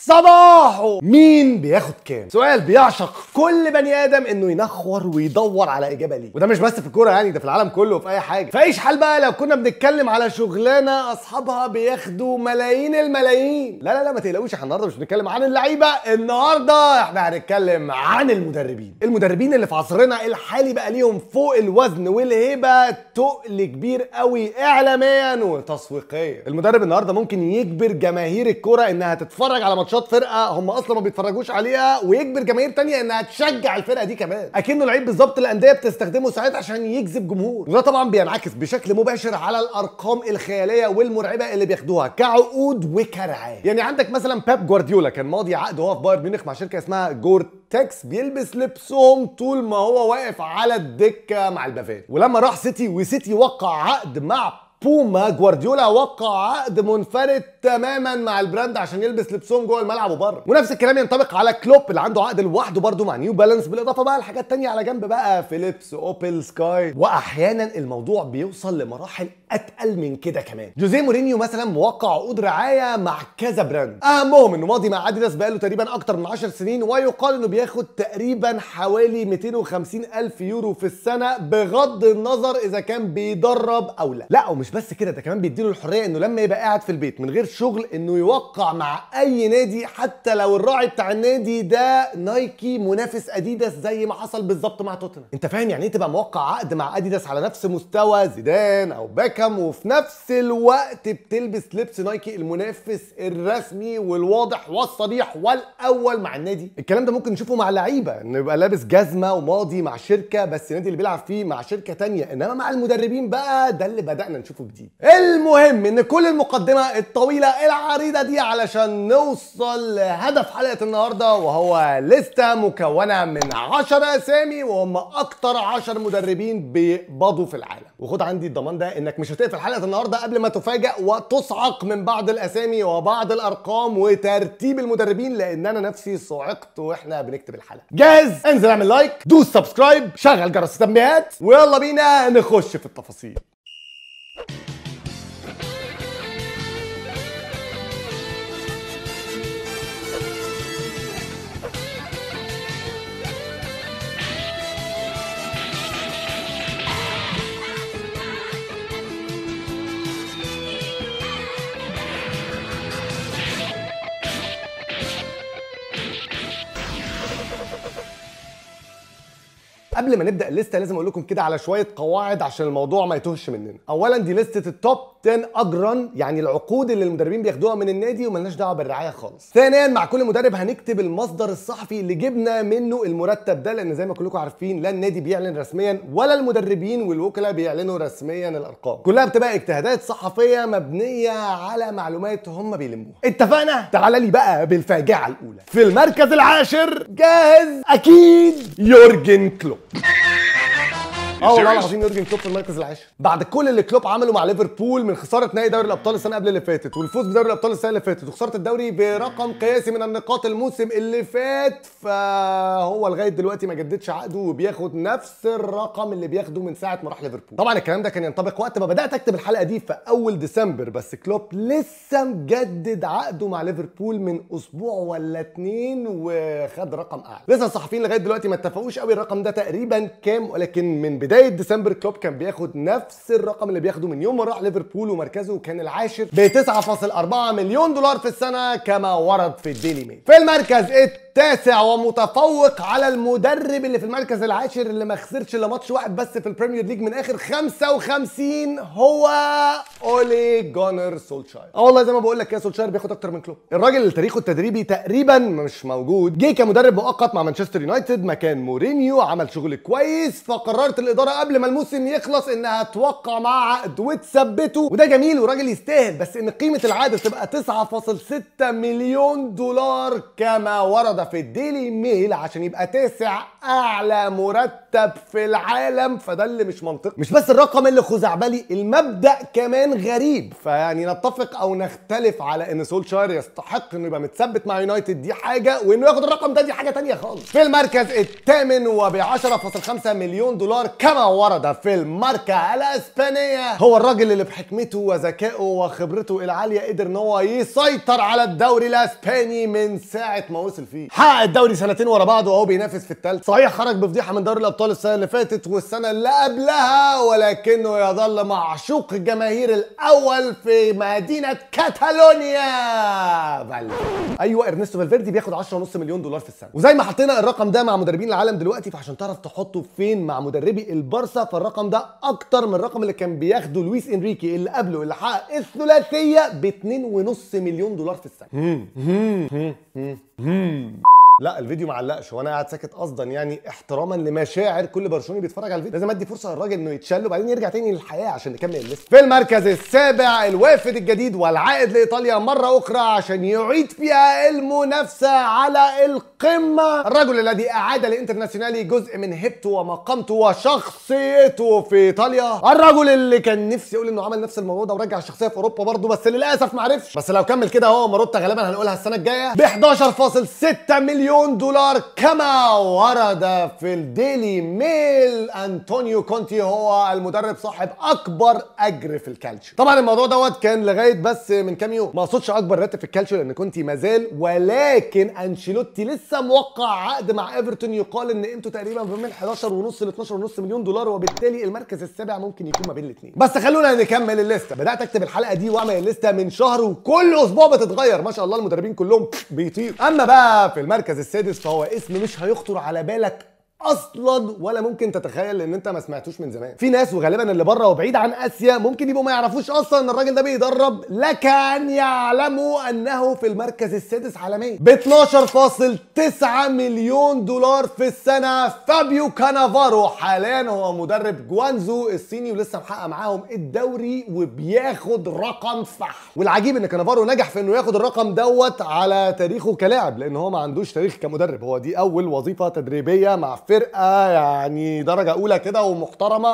صباحه مين بياخد كام سؤال بيعشق كل بني ادم انه ينخور ويدور على اجابه ليه وده مش بس في الكوره يعني ده في العالم كله وفي اي حاجه في حال بقى لو كنا بنتكلم على شغلانه اصحابها بياخدوا ملايين الملايين لا لا لا ما تقلقوش احنا النهارده مش بنتكلم عن اللعيبه النهارده احنا هنتكلم عن المدربين المدربين اللي في عصرنا الحالي بقى ليهم فوق الوزن والهيبه تقل كبير قوي اعلاميا وتسويقيا المدرب النهارده ممكن يجبر جماهير الكوره انها تتفرج على ماتشات فرقه هم اصلا ما بيتفرجوش عليها ويجبر جماهير تانية انها تشجع الفرقه دي كمان اكنه لعيب بالظبط الانديه بتستخدمه ساعات عشان يجذب جمهور وده طبعا بينعكس بشكل مباشر على الارقام الخياليه والمرعبه اللي بياخدوها كعقود وكرعاه يعني عندك مثلا باب جوارديولا كان ماضي عقد هو في بايرن ميونخ مع شركه اسمها جورت تاكس بيلبس لبسهم طول ما هو واقف على الدكه مع البافاري ولما راح سيتي وسيتي وقع عقد مع بوما جوارديولا وقع عقد منفرد تماما مع البراند عشان يلبس لبسهم جوه الملعب وبره ونفس الكلام ينطبق على كلوب اللي عنده عقد لوحده برده مع نيو بالانس بالاضافه بقى لحاجات تانية على جنب بقى فيليبس اوبل سكاي واحيانا الموضوع بيوصل لمراحل اتقل من كده كمان جوزيه مورينيو مثلا موقع عقود رعايه مع كذا براند اهمهم انه ماضي مع اديداس بقاله تقريبا اكتر من 10 سنين ويقال انه بياخد تقريبا حوالي 250 الف يورو في السنه بغض النظر اذا كان بيدرب او لا لا ومش بس كده ده كمان بيديله الحريه انه لما يبقى قاعد في البيت من غير شغل انه يوقع مع اي نادي حتى لو الراعي بتاع النادي ده نايكي منافس اديداس زي ما حصل بالظبط مع توتنهام انت فاهم يعني ايه تبقى موقع عقد مع اديداس على نفس مستوى زيدان او باك كام وفي نفس الوقت بتلبس لبس نايكي المنافس الرسمي والواضح والصريح والاول مع النادي الكلام ده ممكن نشوفه مع لعيبه انه يبقى لابس جزمه وماضي مع شركه بس النادي اللي بيلعب فيه مع شركه تانية انما مع المدربين بقى ده اللي بدانا نشوفه جديد المهم ان كل المقدمه الطويله العريضه دي علشان نوصل لهدف حلقه النهارده وهو لسته مكونه من 10 اسامي وهم اكتر 10 مدربين بيقبضوا في العالم وخد عندي الضمان ده انك مش مش هتقفل حلقه النهارده قبل ما تفاجأ وتصعق من بعض الاسامي وبعض الارقام وترتيب المدربين لان انا نفسي صعقت واحنا بنكتب الحلقه. جاهز؟ انزل اعمل لايك، دوس سبسكرايب، شغل جرس التنبيهات ويلا بينا نخش في التفاصيل. قبل ما نبدا الليسته لازم اقول لكم كده على شويه قواعد عشان الموضوع ما يتوهش مننا اولا دي لسته التوب 10 اجرا يعني العقود اللي المدربين بياخدوها من النادي وملناش دعوه بالرعايه خالص ثانيا مع كل مدرب هنكتب المصدر الصحفي اللي جبنا منه المرتب ده لان زي ما كلكم عارفين لا النادي بيعلن رسميا ولا المدربين والوكلاء بيعلنوا رسميا الارقام كلها بتبقى اجتهادات صحفيه مبنيه على معلومات هم بيلموها اتفقنا تعال لي بقى بالفاجعه الاولى في المركز العاشر جاهز اكيد يورجن كلوب Ah! اه والله العظيم يورجن كلوب في المركز العاشر بعد كل اللي كلوب عمله مع ليفربول من خساره نهائي دوري الابطال السنه قبل اللي فاتت والفوز بدوري الابطال السنه اللي فاتت وخساره الدوري برقم قياسي من النقاط الموسم اللي فات فهو لغايه دلوقتي ما جددش عقده وبياخد نفس الرقم اللي بياخده من ساعه ما راح ليفربول طبعا الكلام ده كان ينطبق وقت ما بدات اكتب الحلقه دي في اول ديسمبر بس كلوب لسه مجدد عقده مع ليفربول من اسبوع ولا اتنين وخد رقم اعلى لسه الصحفيين لغايه دلوقتي ما اتفقوش قوي الرقم ده تقريبا كام ولكن من بدايه ديسمبر كلوب كان بياخد نفس الرقم اللي بياخده من يوم ما راح ليفربول ومركزه كان العاشر ب 9.4 مليون دولار في السنه كما ورد في الديلي ميل في المركز التاسع ومتفوق على المدرب اللي في المركز العاشر اللي ما خسرش الا ماتش واحد بس في البريمير ليج من اخر 55 هو اولي جونر سولشاير اه والله زي ما بقول لك يا سولشاير بياخد اكتر من كلوب الراجل اللي تاريخه التدريبي تقريبا مش موجود جه كمدرب مؤقت مع مانشستر يونايتد مكان مورينيو عمل شغل كويس فقررت الإدارة الاداره قبل ما الموسم يخلص انها توقع معاه عقد وتثبته وده جميل وراجل يستاهل بس ان قيمه العقد تبقى 9.6 مليون دولار كما ورد في الديلي ميل عشان يبقى تاسع اعلى مرتب في العالم فده اللي مش منطقي مش بس الرقم اللي خزعبلي المبدا كمان غريب فيعني نتفق او نختلف على ان سولشاير يستحق انه يبقى متثبت مع يونايتد دي حاجه وانه ياخد الرقم ده دي حاجه تانية خالص في المركز الثامن وب 10.5 مليون دولار كما ورد في الماركة الأسبانية هو الراجل اللي بحكمته وذكائه وخبرته العالية قدر ان هو يسيطر على الدوري الأسباني من ساعة ما وصل فيه حقق الدوري سنتين ورا بعض وهو بينافس في الثالث صحيح خرج بفضيحة من دوري الأبطال السنة اللي فاتت والسنة اللي قبلها ولكنه يظل معشوق الجماهير الأول في مدينة كاتالونيا فالفيردي أيوه إرنستو فالفيردي بياخد 10.5 مليون دولار في السنة وزي ما حطينا الرقم ده مع مدربين العالم دلوقتي فعشان تعرف تحطه فين مع مدربي البارسا فالرقم ده اكتر من الرقم اللي كان بياخده لويس انريكي اللي قبله اللي حقق الثلاثيه ب 2.5 مليون دولار في السنه لا الفيديو ما علقش وانا قاعد ساكت قصدا يعني احتراما لمشاعر كل برشلوني بيتفرج على الفيديو لازم ادي فرصه للراجل انه يتشل وبعدين يرجع تاني للحياه عشان نكمل الليست في المركز السابع الوافد الجديد والعائد لايطاليا مره اخرى عشان يعيد فيها المنافسه على القمه الرجل الذي اعاد لانترناسيونالي جزء من هيبته ومقامته وشخصيته في ايطاليا الرجل اللي كان نفسي يقول انه عمل نفس الموضوع ده ورجع الشخصيه في اوروبا برضه بس للاسف ما عرفش بس لو كمل كده هو ماروتا غالبا هنقولها السنه الجايه ب 11.6 مليون مليون دولار كما ورد في الديلي ميل انطونيو كونتي هو المدرب صاحب اكبر اجر في الكالتشو طبعا الموضوع دوت كان لغايه بس من كام يوم ما اقصدش اكبر راتب في الكالتشو لان كونتي مازال ولكن انشيلوتي لسه موقع عقد مع ايفرتون يقال ان قيمته تقريبا من 11 ونص ل 12 ونص مليون دولار وبالتالي المركز السابع ممكن يكون ما بين الاثنين بس خلونا نكمل الليسته بدات اكتب الحلقه دي واعمل الليسته من شهر وكل اسبوع بتتغير ما شاء الله المدربين كلهم بيطير اما بقى في المركز المركز السادس فهو اسم مش هيخطر على بالك اصلا ولا ممكن تتخيل ان انت ما سمعتوش من زمان في ناس وغالبا اللي بره وبعيد عن اسيا ممكن يبقوا ما يعرفوش اصلا ان الراجل ده بيدرب لكن يعلموا انه في المركز السادس عالميا ب 12.9 مليون دولار في السنه فابيو كانافارو حاليا هو مدرب جوانزو الصيني ولسه محقق معاهم الدوري وبياخد رقم صح والعجيب ان كانافارو نجح في انه ياخد الرقم دوت على تاريخه كلاعب لان هو ما عندوش تاريخ كمدرب هو دي اول وظيفه تدريبيه مع فرقه يعني درجه اولى كده ومحترمه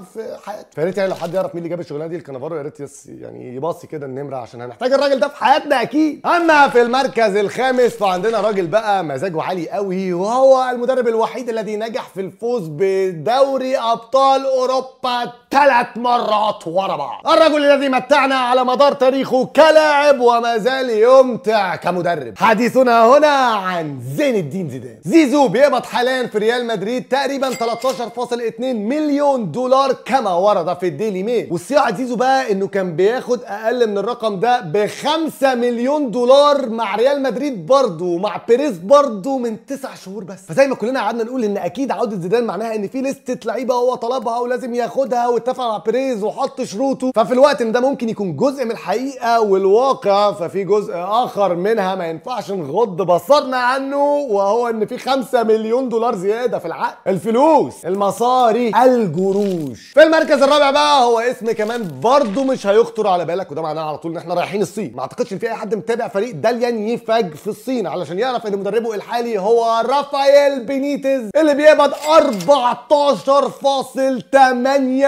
في حياتي فيا ريت يعني لو حد يعرف مين اللي جاب الشغلانه دي الكنافارو يا ريت يعني يباصي كده النمره عشان هنحتاج الراجل ده في حياتنا اكيد اما في المركز الخامس فعندنا راجل بقى مزاجه عالي قوي وهو المدرب الوحيد الذي نجح في الفوز بدوري ابطال اوروبا ثلاث مرات ورا بعض الرجل الذي متعنا على مدار تاريخه كلاعب وما زال يمتع كمدرب حديثنا هنا عن زين الدين زيدان زيزو بيقبض حاليا في ريال مدريد تقريبا 13.2 مليون دولار كما ورد في الديلي ميل والصياعه زيزو بقى انه كان بياخد اقل من الرقم ده ب 5 مليون دولار مع ريال مدريد برضه ومع بيريز برضه من 9 شهور بس فزي ما كلنا قعدنا نقول ان اكيد عوده زيدان معناها ان في لستة لعيبه هو طلبها ولازم ياخدها واتفق مع بيريز وحط شروطه ففي الوقت ان ده ممكن يكون جزء من الحقيقه والواقع ففي جزء اخر منها ما ينفعش نغض بصرنا عنه وهو ان في 5 مليون دولار زياده زياده في العقل الفلوس المصاري الجروش في المركز الرابع بقى هو اسم كمان برضه مش هيخطر على بالك وده معناه على طول ان احنا رايحين الصين ما اعتقدش ان في اي حد متابع فريق داليان يفاج في الصين علشان يعرف ان مدربه الحالي هو رافائيل بينيتز اللي بيقبض 14.8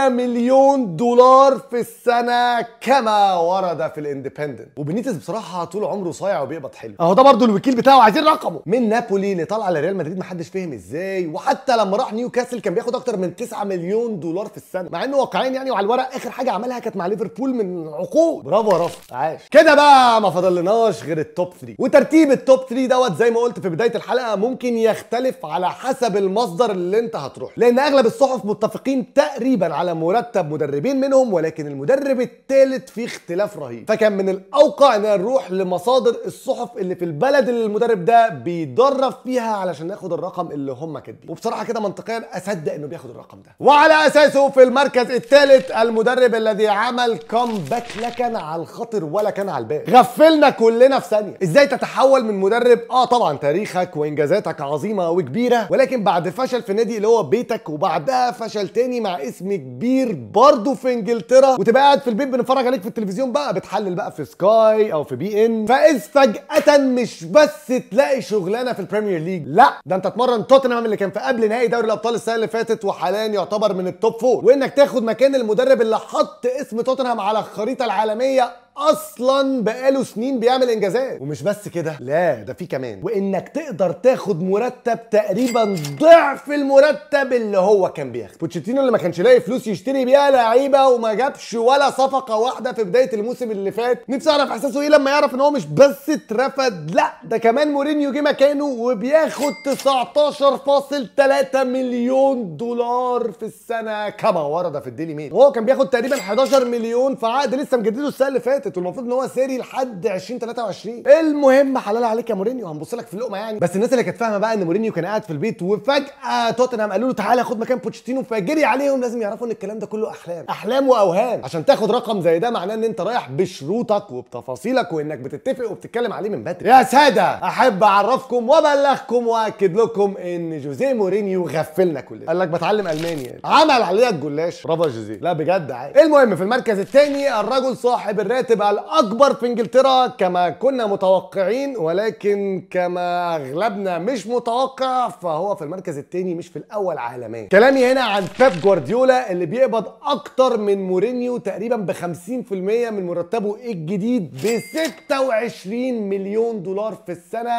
مليون دولار في السنه كما ورد في الاندبندنت وبينيتز بصراحه طول عمره صايع وبيقبض حلو اهو ده برضه الوكيل بتاعه عايزين رقمه من نابولي اللي طالعه لريال مدريد محدش فهم ازاي جنيه وحتى لما راح نيوكاسل كان بياخد اكتر من 9 مليون دولار في السنه مع انه واقعيا يعني وعلى الورق اخر حاجه عملها كانت مع ليفربول من عقود برافو يا رافع عاش كده بقى ما فاضلناش غير التوب 3 وترتيب التوب 3 دوت زي ما قلت في بدايه الحلقه ممكن يختلف على حسب المصدر اللي انت هتروح لان اغلب الصحف متفقين تقريبا على مرتب مدربين منهم ولكن المدرب الثالث في اختلاف رهيب فكان من الاوقع ان نروح لمصادر الصحف اللي في البلد اللي المدرب ده بيدرب فيها علشان ناخد الرقم اللي هم كده. الحركات دي وبصراحه كده منطقيا اصدق انه بياخد الرقم ده وعلى اساسه في المركز الثالث المدرب الذي عمل كومباك لا كان على الخاطر ولا كان على البال غفلنا كلنا في ثانيه ازاي تتحول من مدرب اه طبعا تاريخك وانجازاتك عظيمه وكبيره ولكن بعد فشل في نادي اللي هو بيتك وبعدها فشل تاني مع اسم كبير برضه في انجلترا وتبقى قاعد في البيت بنتفرج عليك في التلفزيون بقى بتحلل بقى في سكاي او في بي ان فاذ فجاه مش بس تلاقي شغلانه في البريمير ليج لا ده انت اتمرن توتنهام اللي كان في قبل نهائي دوري الابطال السنه اللي فاتت وحاليا يعتبر من التوب فور وانك تاخد مكان المدرب اللي حط اسم توتنهام على الخريطه العالميه اصلا بقاله سنين بيعمل انجازات ومش بس كده لا ده في كمان وانك تقدر تاخد مرتب تقريبا ضعف المرتب اللي هو كان بياخده بوتشيتينو اللي ما كانش لاقي فلوس يشتري بيها لعيبه وما جابش ولا صفقه واحده في بدايه الموسم اللي فات نفسي اعرف احساسه ايه لما يعرف ان هو مش بس اترفد لا ده كمان مورينيو جه مكانه وبياخد 19.3 مليون دولار في السنه كما ورد في الديلي ميل وهو كان بياخد تقريبا 11 مليون في عقد لسه مجدده السنه اللي فاتت ساكت والمفروض ان هو ساري لحد 2023 إيه المهم حلال عليك يا مورينيو هنبص لك في اللقمه يعني بس الناس اللي كانت فاهمه بقى ان مورينيو كان قاعد في البيت وفجاه توتنهام قالوا له تعالى خد مكان بوتشيتينو فجري عليهم لازم يعرفوا ان الكلام ده كله احلام احلام واوهام عشان تاخد رقم زي ده معناه ان انت رايح بشروطك وبتفاصيلك وانك بتتفق وبتتكلم عليه من بدري يا ساده احب اعرفكم وابلغكم واكد لكم ان جوزيه مورينيو غفلنا كلنا قال لك بتعلم الماني يعني. عمل عليها الجلاش برافو يا جوزيه لا بجد عادي المهم في المركز الثاني الرجل صاحب الراتب تبقى الاكبر في انجلترا كما كنا متوقعين ولكن كما اغلبنا مش متوقع فهو في المركز الثاني مش في الاول عالميا كلامي هنا عن باب جوارديولا اللي بيقبض اكتر من مورينيو تقريبا ب 50% من مرتبه الجديد ب 26 مليون دولار في السنه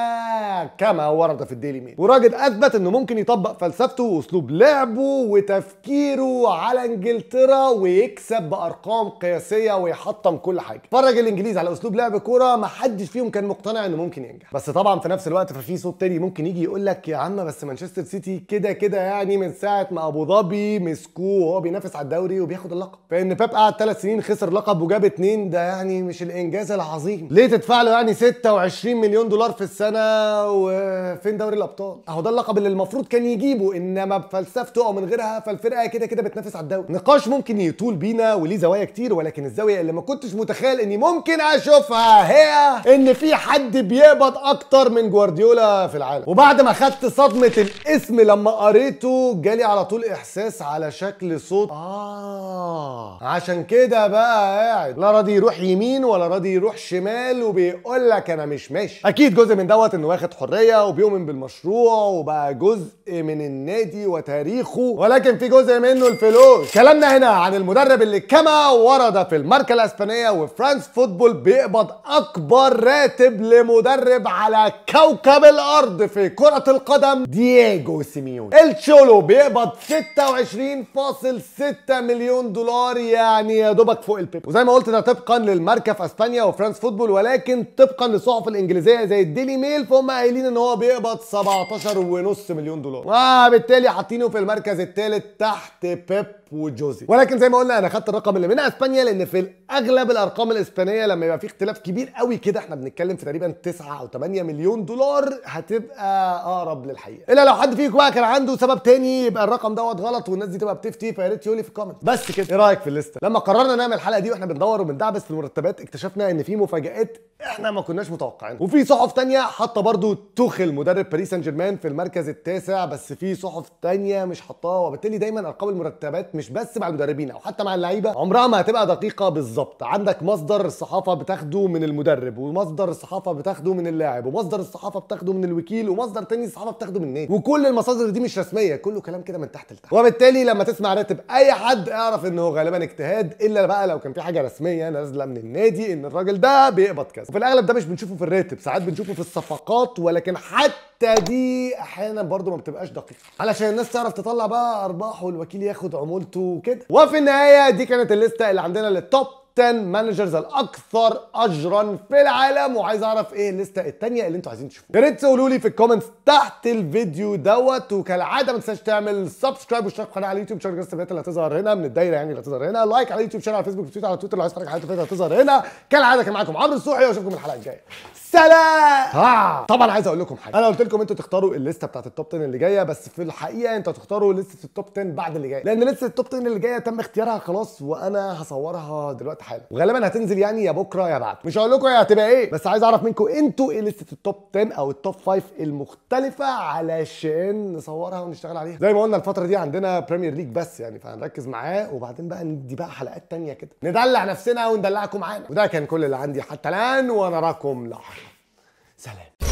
كما ورد في الديلي ميل وراجل اثبت انه ممكن يطبق فلسفته واسلوب لعبه وتفكيره على انجلترا ويكسب بارقام قياسيه ويحطم كل حاجه حاجه فرج الانجليز على اسلوب لعب كوره ما حدش فيهم كان مقتنع انه ممكن ينجح بس طبعا في نفس الوقت ففي صوت تاني ممكن يجي يقول لك يا عم بس مانشستر سيتي كده كده يعني من ساعه ما ابو ظبي مسكوه وهو بينافس على الدوري وبياخد اللقب فان باب قعد ثلاث سنين خسر لقب وجاب اثنين ده يعني مش الانجاز العظيم ليه تدفع له يعني 26 مليون دولار في السنه وفين دوري الابطال اهو ده اللقب اللي المفروض كان يجيبه انما بفلسفته او من غيرها فالفرقه كده كده بتنافس على الدوري نقاش ممكن يطول بينا وليه زوايا كتير ولكن الزاويه اللي ما كنتش متخيل متخيل اني ممكن اشوفها هي ان في حد بيقبض اكتر من جوارديولا في العالم وبعد ما خدت صدمه الاسم لما قريته جالي على طول احساس على شكل صوت اه عشان كده بقى قاعد لا راضي يروح يمين ولا راضي يروح شمال وبيقول لك انا مش ماشي اكيد جزء من دوت انه واخد حريه وبيؤمن بالمشروع وبقى جزء من النادي وتاريخه ولكن في جزء منه الفلوس كلامنا هنا عن المدرب اللي كما ورد في الماركه الاسبانيه وفي فرانس فوتبول بيقبض اكبر راتب لمدرب على كوكب الارض في كرة القدم دييجو سيميون التشولو بيقبض 26.6 مليون دولار يعني يا دوبك فوق البيب وزي ما قلت ده طبقا للمركه في اسبانيا وفرانس فوتبول ولكن طبقا للصحف الانجليزية زي الديلي ميل فهم قايلين ان هو بيقبض 17.5 مليون دولار وبالتالي حاطينه في المركز الثالث تحت بيب وجوزي ولكن زي ما قلنا انا خدت الرقم اللي من اسبانيا لان في الاغلب الارقام الاسبانيه لما يبقى في اختلاف كبير قوي كده احنا بنتكلم في تقريبا 9 او 8 مليون دولار هتبقى اقرب للحقيقه الا لو حد فيكم بقى كان عنده سبب تاني يبقى الرقم دوت غلط والناس دي تبقى بتفتي فيا ريت يقول في الكومنت بس كده ايه رايك في الليسته لما قررنا نعمل الحلقه دي واحنا بندور وبندعبس في المرتبات اكتشفنا ان في مفاجات احنا ما كناش متوقعينها وفي صحف تانية حاطه برضو توخل مدرب باريس سان جيرمان في المركز التاسع بس في صحف تانية مش حطاه وبالتالي دايما ارقام المرتبات مش بس مع المدربين او حتى مع اللعيبه عمرها ما هتبقى دقيقه بالظبط عندك مصدر الصحافه بتاخده من المدرب ومصدر الصحافه بتاخده من اللاعب ومصدر الصحافه بتاخده من الوكيل ومصدر تاني الصحافه بتاخده من النادي وكل المصادر دي مش رسميه كله كلام كده من تحت لتحت وبالتالي لما تسمع راتب اي حد اعرف انه غالبا اجتهاد الا بقى لو كان في حاجه رسميه نازله من النادي ان الراجل ده بيقبض كذا وفي الاغلب ده مش بنشوفه في الراتب ساعات بنشوفه في الصفقات ولكن حتى حتى دي احيانا برضو ما بتبقاش دقيقه علشان الناس تعرف تطلع بقى ارباح والوكيل ياخد عمولته وكده وفي النهايه دي كانت الليسته اللي عندنا للتوب 10 مانجرز الاكثر اجرا في العالم وعايز اعرف ايه الليسته الثانيه اللي انتوا عايزين تشوفوها يا ريت تقولوا لي في الكومنتس تحت الفيديو دوت وكالعاده ما تنساش تعمل سبسكرايب واشترك في القناه على اليوتيوب شارك الجرس اللي هتظهر هنا من الدايره يعني اللي هتظهر هنا لايك على اليوتيوب شارك على الفيسبوك تويتر على تويتر لو عايز تتفرج على الفيديو هتظهر هنا كالعاده كان معاكم عمرو الصوحي واشوفكم الحلقه الجايه سلام ها. طبعا عايز اقول لكم حاجه انا قلت لكم انتوا تختاروا الليسته بتاعت التوب 10 اللي جايه بس في الحقيقه انتوا هتختاروا لسته التوب 10 بعد اللي جايه لان لسته التوب 10 اللي جايه تم اختيارها خلاص وانا هصورها دلوقتي دلوقتي حالا وغالبا هتنزل يعني يا بكره يا بعد مش هقول لكم هي هتبقى ايه بس عايز اعرف منكم انتوا ايه لسته التوب 10 او التوب 5 المختلفه علشان نصورها ونشتغل عليها زي ما قلنا الفتره دي عندنا بريمير ليج بس يعني فهنركز معاه وبعدين بقى ندي بقى حلقات تانية كده ندلع نفسنا وندلعكم معانا وده كان كل اللي عندي حتى الان ونراكم لاحقا سلام